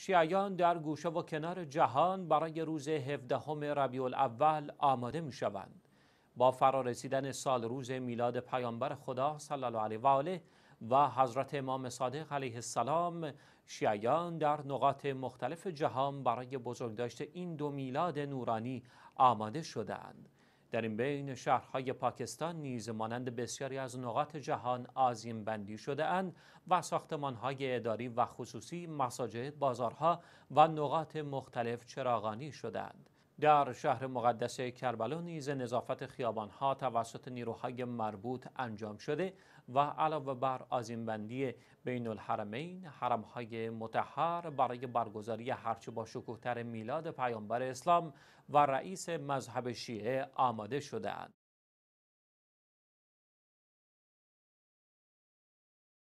شیعیان در گوشه و کنار جهان برای روز 17 ربیع الاول آماده می شوند. با فرارسیدن سال روز میلاد پیامبر خدا صلی الله علیه و آله و حضرت امام صادق علیه السلام شیعیان در نقاط مختلف جهان برای بزرگداشت این دو میلاد نورانی آماده شدند. در این بین شهرهای پاکستان نیز مانند بسیاری از نقاط جهان آزیم بندی شده اند و ساختمانهای اداری و خصوصی مساجد بازارها و نقاط مختلف چراغانی اند. در شهر مقدس کربلا نیز نظافت ها توسط نیروهای مربوط انجام شده و علاوه بر بندی بین الحرمین حرمهای متحر برای برگزاری هرچه با شکوهتر میلاد پیامبر اسلام و رئیس مذهب شیعه آماده شدهاند.